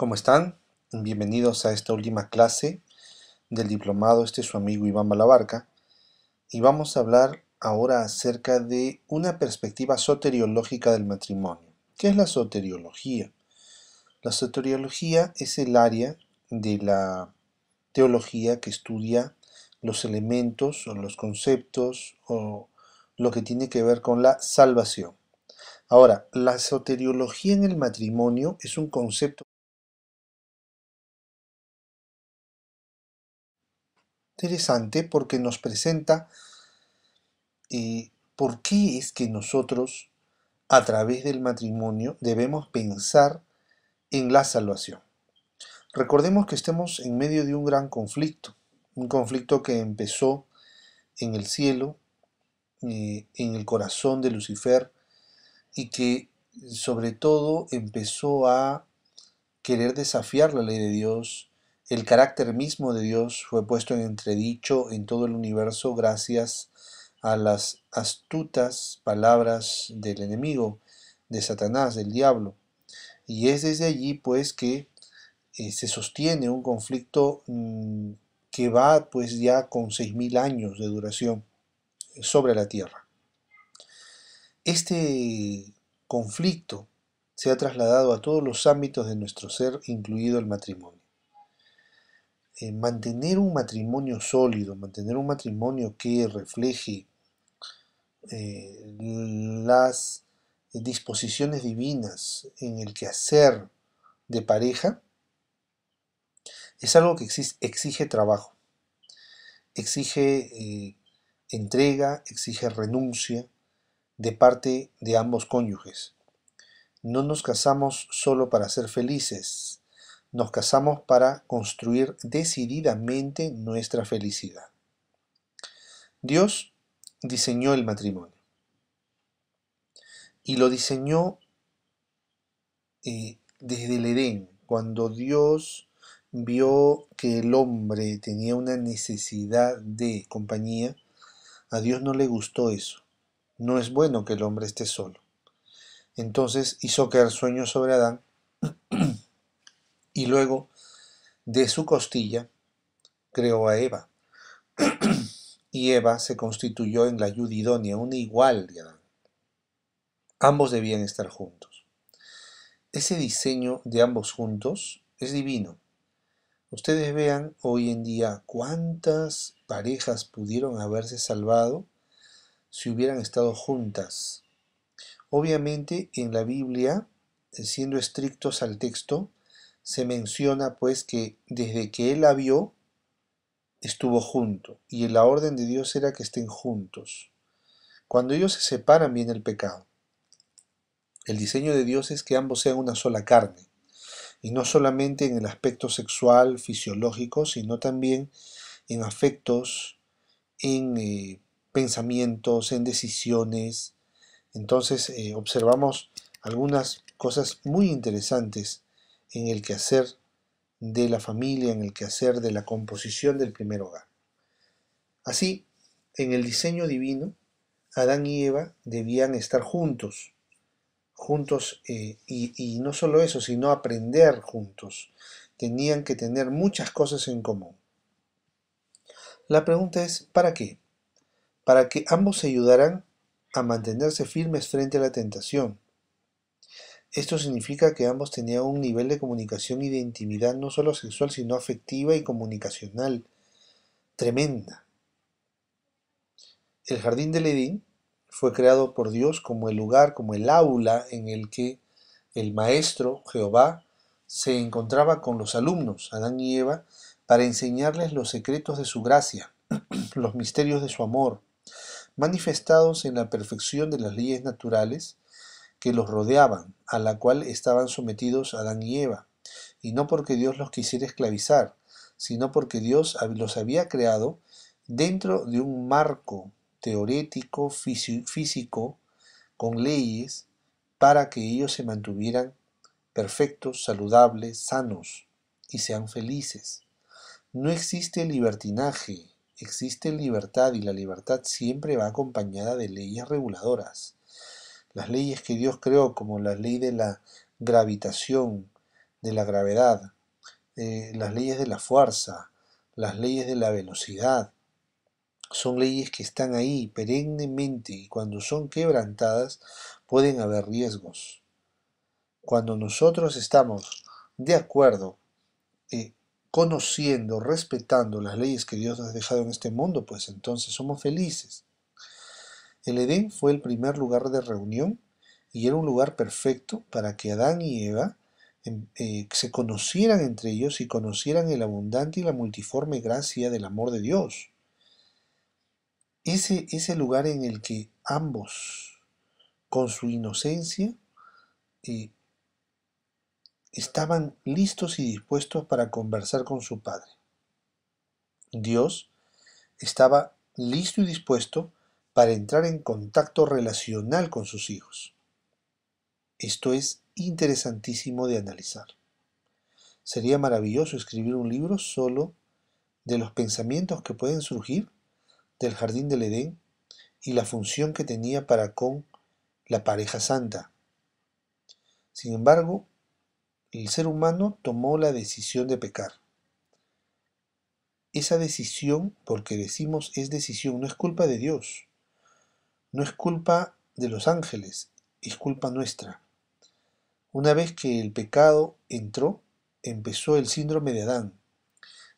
¿Cómo están? Bienvenidos a esta última clase del diplomado. Este es su amigo Iván Balabarca. Y vamos a hablar ahora acerca de una perspectiva soteriológica del matrimonio. ¿Qué es la soteriología? La soteriología es el área de la teología que estudia los elementos o los conceptos o lo que tiene que ver con la salvación. Ahora, la soteriología en el matrimonio es un concepto interesante porque nos presenta eh, por qué es que nosotros a través del matrimonio debemos pensar en la salvación. Recordemos que estamos en medio de un gran conflicto, un conflicto que empezó en el cielo, eh, en el corazón de Lucifer, y que sobre todo empezó a querer desafiar la ley de Dios, el carácter mismo de Dios fue puesto en entredicho en todo el universo gracias a las astutas palabras del enemigo, de Satanás, del diablo. Y es desde allí pues que eh, se sostiene un conflicto mm, que va pues ya con 6.000 años de duración sobre la Tierra. Este conflicto se ha trasladado a todos los ámbitos de nuestro ser, incluido el matrimonio. Eh, mantener un matrimonio sólido, mantener un matrimonio que refleje eh, las disposiciones divinas en el quehacer de pareja, es algo que exige trabajo, exige eh, entrega, exige renuncia de parte de ambos cónyuges. No nos casamos solo para ser felices, nos casamos para construir decididamente nuestra felicidad. Dios diseñó el matrimonio. Y lo diseñó eh, desde el Edén, cuando Dios vio que el hombre tenía una necesidad de compañía, a Dios no le gustó eso. No es bueno que el hombre esté solo. Entonces hizo caer sueño sobre Adán y luego de su costilla creó a Eva. y Eva se constituyó en la Judidonia, un una igual de Adán. Ambos debían estar juntos. Ese diseño de ambos juntos es divino. Ustedes vean hoy en día cuántas parejas pudieron haberse salvado si hubieran estado juntas. Obviamente en la Biblia, siendo estrictos al texto, se menciona pues que desde que él la vio, estuvo junto, y la orden de Dios era que estén juntos. Cuando ellos se separan viene el pecado. El diseño de Dios es que ambos sean una sola carne, y no solamente en el aspecto sexual, fisiológico, sino también en afectos, en eh, pensamientos, en decisiones. Entonces eh, observamos algunas cosas muy interesantes en el quehacer de la familia, en el quehacer de la composición del primer hogar. Así, en el diseño divino, Adán y Eva debían estar juntos, juntos eh, y, y no solo eso, sino aprender juntos. Tenían que tener muchas cosas en común. La pregunta es, ¿para qué? Para que ambos se ayudaran a mantenerse firmes frente a la tentación, esto significa que ambos tenían un nivel de comunicación y de intimidad no solo sexual, sino afectiva y comunicacional tremenda. El jardín del Edén fue creado por Dios como el lugar, como el aula en el que el maestro Jehová se encontraba con los alumnos, Adán y Eva, para enseñarles los secretos de su gracia, los misterios de su amor, manifestados en la perfección de las leyes naturales que los rodeaban, a la cual estaban sometidos Adán y Eva, y no porque Dios los quisiera esclavizar, sino porque Dios los había creado dentro de un marco teorético, físico, con leyes, para que ellos se mantuvieran perfectos, saludables, sanos y sean felices. No existe libertinaje, existe libertad y la libertad siempre va acompañada de leyes reguladoras. Las leyes que Dios creó, como la ley de la gravitación, de la gravedad, eh, las leyes de la fuerza, las leyes de la velocidad, son leyes que están ahí perennemente y cuando son quebrantadas pueden haber riesgos. Cuando nosotros estamos de acuerdo, eh, conociendo, respetando las leyes que Dios nos ha dejado en este mundo, pues entonces somos felices. El Edén fue el primer lugar de reunión y era un lugar perfecto para que Adán y Eva em, eh, se conocieran entre ellos y conocieran el abundante y la multiforme gracia del amor de Dios. Ese, el lugar en el que ambos, con su inocencia, eh, estaban listos y dispuestos para conversar con su Padre. Dios estaba listo y dispuesto para entrar en contacto relacional con sus hijos. Esto es interesantísimo de analizar. Sería maravilloso escribir un libro solo de los pensamientos que pueden surgir del jardín del Edén y la función que tenía para con la pareja santa. Sin embargo, el ser humano tomó la decisión de pecar. Esa decisión, porque decimos es decisión, no es culpa de Dios. No es culpa de los ángeles, es culpa nuestra. Una vez que el pecado entró, empezó el síndrome de Adán,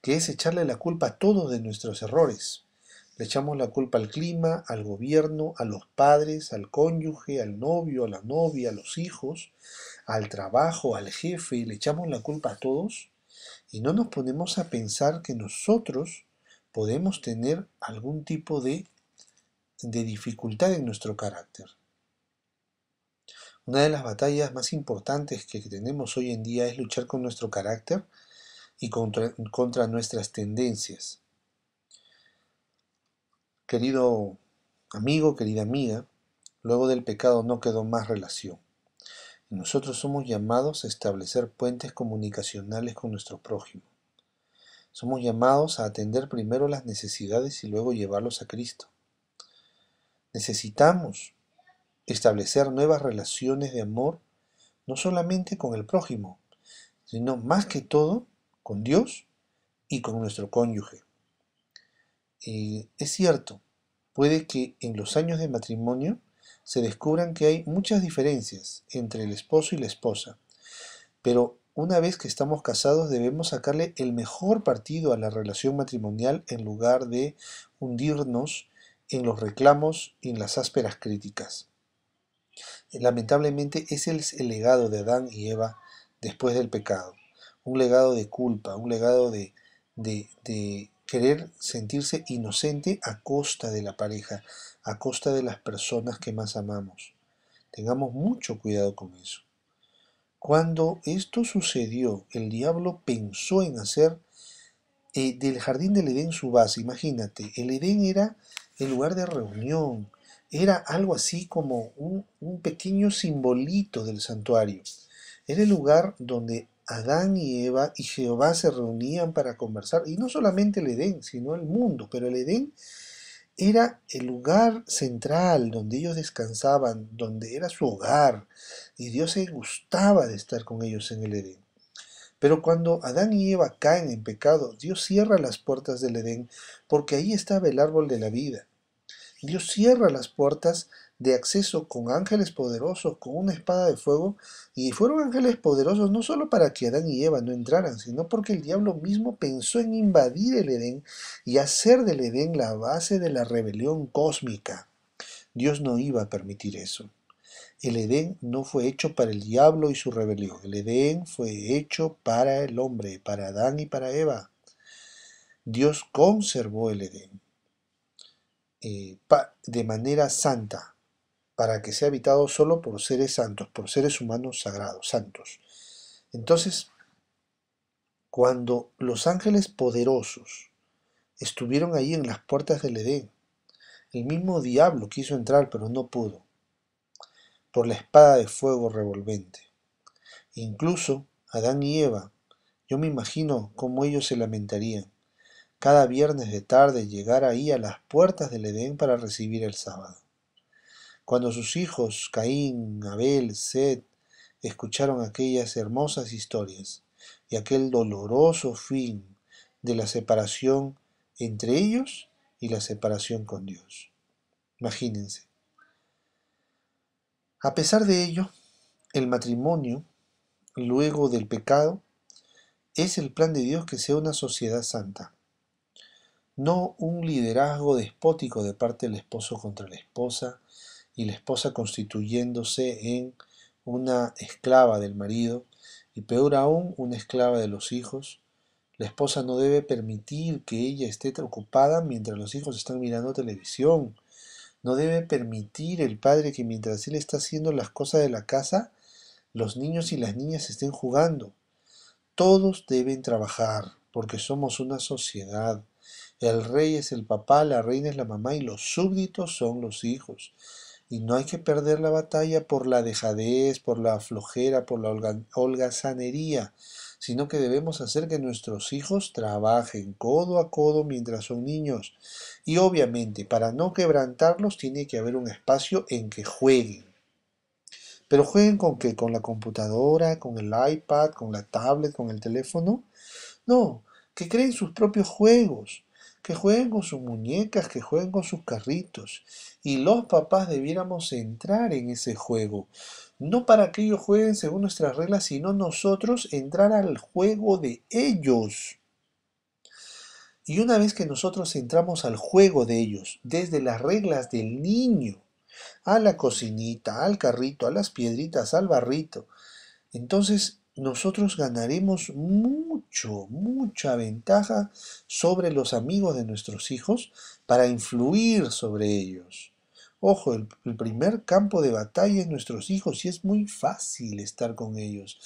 que es echarle la culpa a todos de nuestros errores. Le echamos la culpa al clima, al gobierno, a los padres, al cónyuge, al novio, a la novia, a los hijos, al trabajo, al jefe, le echamos la culpa a todos y no nos ponemos a pensar que nosotros podemos tener algún tipo de de dificultad en nuestro carácter. Una de las batallas más importantes que tenemos hoy en día es luchar con nuestro carácter y contra, nuestras tendencias. Querido amigo, querida amiga, luego del pecado no quedó más relación. Nosotros somos llamados a establecer puentes comunicacionales con nuestro prójimo. Somos llamados a atender primero las necesidades y luego llevarlos a Cristo. Necesitamos establecer nuevas relaciones de amor, no solamente con el prójimo, sino más que todo con Dios y con nuestro cónyuge. Eh, es cierto, puede que en los años de matrimonio se descubran que hay muchas diferencias entre el esposo y la esposa, pero una vez que estamos casados debemos sacarle el mejor partido a la relación matrimonial en lugar de hundirnos en los reclamos y en las ásperas críticas. Lamentablemente ese es el legado de Adán y Eva después del pecado, un legado de culpa, un legado de, de, querer sentirse inocente a costa de la pareja, a costa de las personas que más amamos. Tengamos mucho cuidado con eso. Cuando esto sucedió, el diablo pensó en hacer eh, del jardín del Edén su base. Imagínate, el Edén era el lugar de reunión. Era algo así como un, pequeño simbolito del santuario. Era el lugar donde Adán y Eva y Jehová se reunían para conversar, y no solamente el Edén, sino el mundo, pero el Edén era el lugar central donde ellos descansaban, donde era su hogar, y Dios se gustaba de estar con ellos en el Edén. Pero cuando Adán y Eva caen en pecado, Dios cierra las puertas del Edén, porque ahí estaba el árbol de la vida, Dios cierra las puertas de acceso con ángeles poderosos, con una espada de fuego, y fueron ángeles poderosos no solo para que Adán y Eva no entraran, sino porque el diablo mismo pensó en invadir el Edén y hacer del Edén la base de la rebelión cósmica. Dios no iba a permitir eso. El Edén no fue hecho para el diablo y su rebelión. El Edén fue hecho para el hombre, para Adán y para Eva. Dios conservó el Edén. Eh, de manera santa, para que sea habitado solo por seres santos, por seres humanos sagrados, santos. Entonces, cuando los ángeles poderosos estuvieron ahí en las puertas del Edén, el mismo diablo quiso entrar, pero no pudo, por la espada de fuego revolvente. Incluso Adán y Eva, yo me imagino cómo ellos se lamentarían cada viernes de tarde llegar ahí a las puertas del Edén para recibir el sábado. Cuando sus hijos, Caín, Abel, set escucharon aquellas hermosas historias y aquel doloroso fin de la separación entre ellos y la separación con Dios. Imagínense. A pesar de ello, el matrimonio, luego del pecado, es el plan de Dios que sea una sociedad santa no un liderazgo despótico de parte del esposo contra la esposa y la esposa constituyéndose en una esclava del marido y peor aún una esclava de los hijos. La esposa no debe permitir que ella esté ocupada mientras los hijos están mirando televisión. No debe permitir el padre que mientras él está haciendo las cosas de la casa, los niños y las niñas estén jugando. Todos deben trabajar porque somos una sociedad el rey es el papá, la reina es la mamá y los súbditos son los hijos. Y no hay que perder la batalla por la dejadez, por la flojera, por la holgazanería, sino que debemos hacer que nuestros hijos trabajen codo a codo mientras son niños. Y obviamente, para no quebrantarlos, tiene que haber un espacio en que jueguen. Pero jueguen con qué? Con la computadora, con el iPad, con la tablet, con el teléfono. No, que creen sus propios juegos que jueguen con sus muñecas, que jueguen con sus carritos. Y los papás debiéramos entrar en ese juego. No para que ellos jueguen según nuestras reglas, sino nosotros entrar al juego de ellos. Y una vez que nosotros entramos al juego de ellos, desde las reglas del niño, a la cocinita, al carrito, a las piedritas, al barrito, entonces nosotros ganaremos mucho, mucha ventaja sobre los amigos de nuestros hijos para influir sobre ellos. Ojo, el, primer campo de batalla es nuestros hijos y es muy fácil estar con ellos.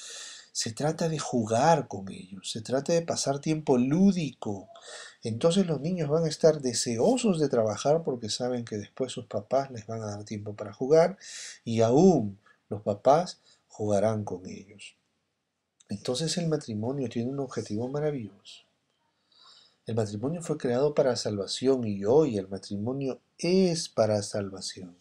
Se trata de jugar con ellos, se trata de pasar tiempo lúdico. Entonces los niños van a estar deseosos de trabajar porque saben que después sus papás les van a dar tiempo para jugar y aún los papás jugarán con ellos. Entonces el matrimonio tiene un objetivo maravilloso. El matrimonio fue creado para salvación y hoy el matrimonio es para salvación.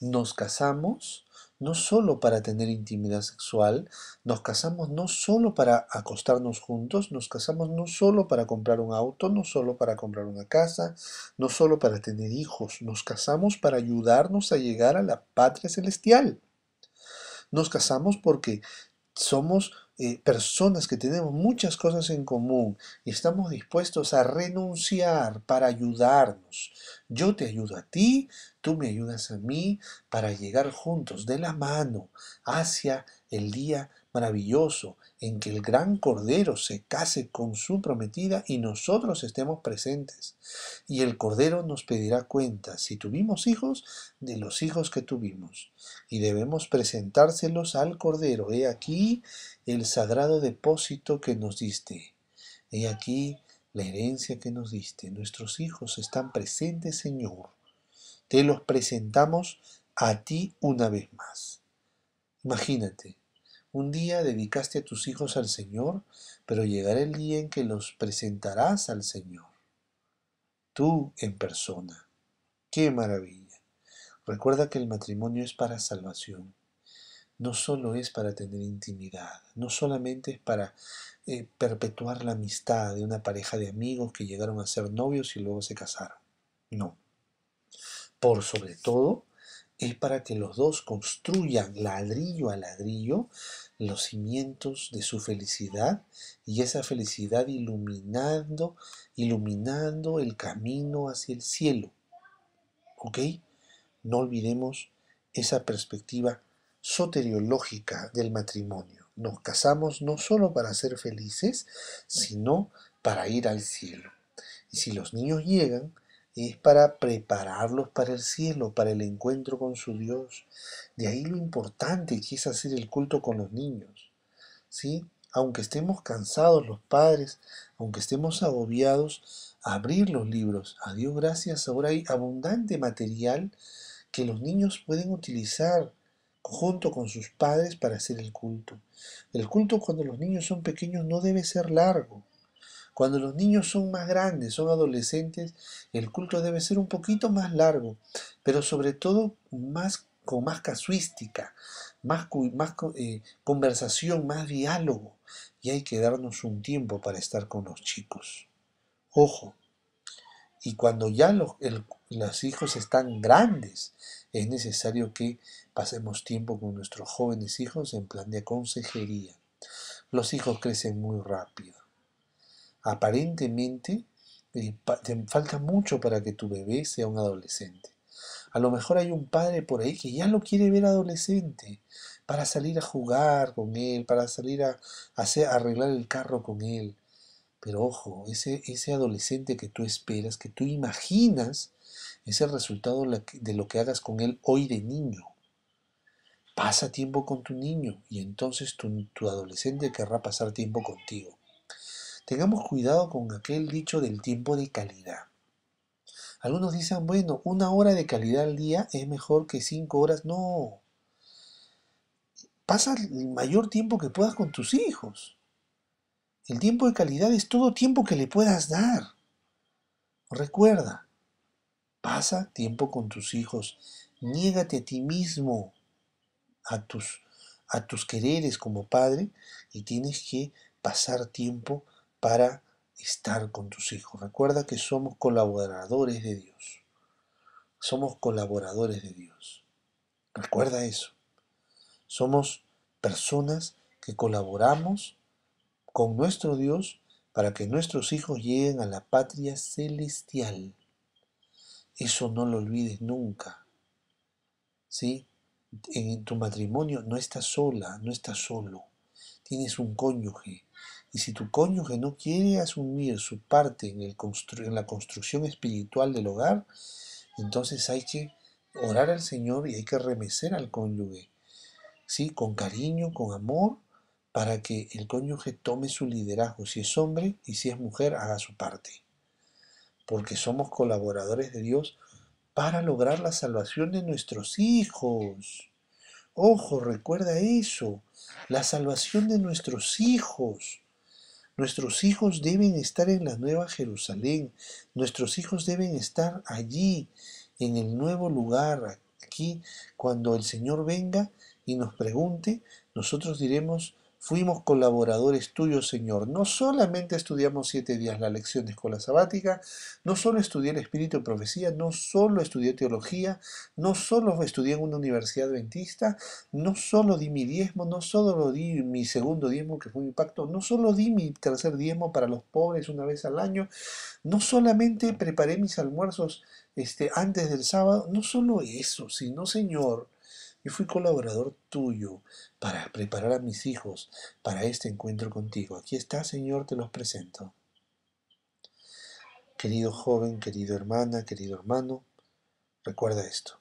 Nos casamos no solo para tener intimidad sexual, nos casamos no solo para acostarnos juntos, nos casamos no solo para comprar un auto, no solo para comprar una casa, no solo para tener hijos, nos casamos para ayudarnos a llegar a la patria celestial. Nos casamos porque somos eh, personas que tenemos muchas cosas en común y estamos dispuestos a renunciar para ayudarnos. Yo te ayudo a ti, tú me ayudas a mí para llegar juntos de la mano hacia el día maravilloso en que el gran Cordero se case con su prometida y nosotros estemos presentes. Y el Cordero nos pedirá cuenta, si tuvimos hijos, de los hijos que tuvimos. Y debemos presentárselos al Cordero. He aquí el sagrado depósito que nos diste. He aquí la herencia que nos diste. Nuestros hijos están presentes, Señor. Te los presentamos a ti una vez más. Imagínate, un día dedicaste a tus hijos al Señor, pero llegará el día en que los presentarás al Señor. Tú en persona. ¡Qué maravilla! Recuerda que el matrimonio es para salvación. No solo es para tener intimidad, no solamente es para eh, perpetuar la amistad de una pareja de amigos que llegaron a ser novios y luego se casaron. No. Por sobre todo, es para que los dos construyan ladrillo a ladrillo los cimientos de su felicidad y esa felicidad iluminando, iluminando el camino hacia el cielo. ¿Ok? No olvidemos esa perspectiva soteriológica del matrimonio. Nos casamos no solo para ser felices, sino para ir al cielo. Y si los niños llegan, es para prepararlos para el cielo, para el encuentro con su Dios. De ahí lo importante que es hacer el culto con los niños. ¿sí? Aunque estemos cansados los padres, aunque estemos agobiados, abrir los libros. A Dios gracias, ahora hay abundante material que los niños pueden utilizar junto con sus padres para hacer el culto. El culto cuando los niños son pequeños no debe ser largo. Cuando los niños son más grandes, son adolescentes, el culto debe ser un poquito más largo, pero sobre todo más, con más casuística, más, eh, conversación, más diálogo. Y hay que darnos un tiempo para estar con los chicos. Ojo, y cuando ya los, los hijos están grandes, es necesario que pasemos tiempo con nuestros jóvenes hijos en plan de consejería. Los hijos crecen muy rápido aparentemente eh, te falta mucho para que tu bebé sea un adolescente. A lo mejor hay un padre por ahí que ya lo quiere ver adolescente, para salir a jugar con él, para salir a, arreglar el carro con él. Pero ojo, ese, adolescente que tú esperas, que tú imaginas, es el resultado de lo que hagas con él hoy de niño. Pasa tiempo con tu niño y entonces tu adolescente querrá pasar tiempo contigo. Tengamos cuidado con aquel dicho del tiempo de calidad. Algunos dicen, bueno, una hora de calidad al día es mejor que cinco horas. No. Pasa el mayor tiempo que puedas con tus hijos. El tiempo de calidad es todo tiempo que le puedas dar. Recuerda, pasa tiempo con tus hijos. Niégate a ti mismo, a tus, a tus quereres como padre, y tienes que pasar tiempo para estar con tus hijos. Recuerda que somos colaboradores de Dios. Somos colaboradores de Dios. Recuerda eso. Somos personas que colaboramos con nuestro Dios para que nuestros hijos lleguen a la patria celestial. Eso no lo olvides nunca. ¿Sí? En tu matrimonio no estás sola, no estás solo. Tienes un cónyuge y si tu cónyuge no quiere asumir su parte en, el en la construcción espiritual del hogar, entonces hay que orar al Señor y hay que remecer al cónyuge, ¿sí? Con cariño, con amor, para que el cónyuge tome su liderazgo, si es hombre y si es mujer, haga su parte. Porque somos colaboradores de Dios para lograr la salvación de nuestros hijos. Ojo, recuerda eso, la salvación de nuestros hijos. Nuestros hijos deben estar en la Nueva Jerusalén. Nuestros hijos deben estar allí, en el nuevo lugar, aquí, cuando el Señor venga y nos pregunte, nosotros diremos, Fuimos colaboradores tuyos, Señor. No solamente estudiamos siete días la lección de escuela sabática, no solo estudié el espíritu y profecía, no solo estudié teología, no solo estudié en una universidad adventista, no solo di mi diezmo, no solo di mi segundo diezmo, que fue un impacto, no solo di mi tercer diezmo para los pobres una vez al año, no solamente preparé mis almuerzos este, antes del sábado, no solo eso, sino, Señor, y fui colaborador tuyo para preparar a mis hijos para este encuentro contigo. Aquí está, Señor, te los presento. Querido joven, querido hermana, querido hermano, recuerda esto.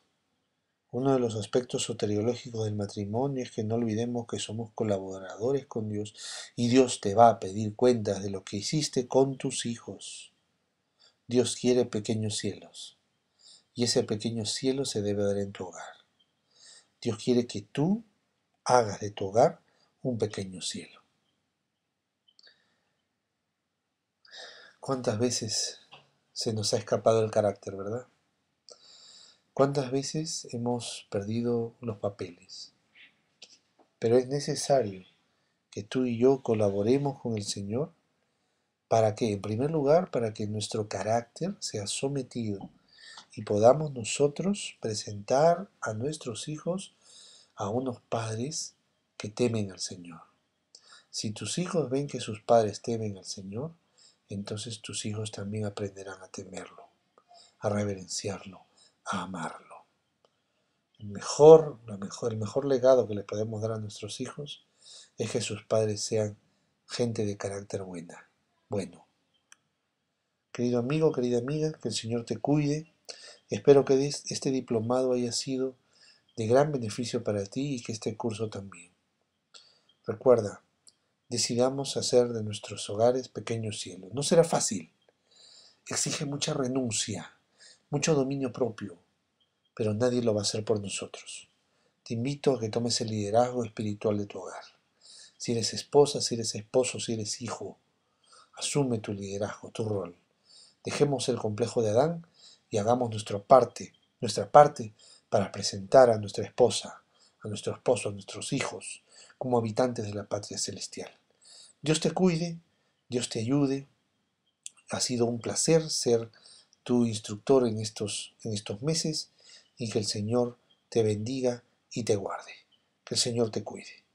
Uno de los aspectos soteriológicos del matrimonio es que no olvidemos que somos colaboradores con Dios y Dios te va a pedir cuentas de lo que hiciste con tus hijos. Dios quiere pequeños cielos y ese pequeño cielo se debe dar en tu hogar. Dios quiere que tú hagas de tu hogar un pequeño cielo. ¿Cuántas veces se nos ha escapado el carácter, verdad? ¿Cuántas veces hemos perdido los papeles? Pero es necesario que tú y yo colaboremos con el Señor para que, en primer lugar, para que nuestro carácter sea sometido y podamos nosotros presentar a nuestros hijos a unos padres que temen al Señor. Si tus hijos ven que sus padres temen al Señor, entonces tus hijos también aprenderán a temerlo, a reverenciarlo, a amarlo. El mejor, mejor, el mejor legado que le podemos dar a nuestros hijos es que sus padres sean gente de carácter buena, bueno. Querido amigo, querida amiga, que el Señor te cuide, Espero que este diplomado haya sido de gran beneficio para ti y que este curso también. Recuerda, decidamos hacer de nuestros hogares pequeños cielos. No será fácil. Exige mucha renuncia, mucho dominio propio, pero nadie lo va a hacer por nosotros. Te invito a que tomes el liderazgo espiritual de tu hogar. Si eres esposa, si eres esposo, si eres hijo, asume tu liderazgo, tu rol. Dejemos el complejo de Adán y hagamos nuestra parte, nuestra parte para presentar a nuestra esposa, a nuestro esposo, a nuestros hijos, como habitantes de la patria celestial. Dios te cuide, Dios te ayude. Ha sido un placer ser tu instructor en estos, en estos meses y que el Señor te bendiga y te guarde. Que el Señor te cuide.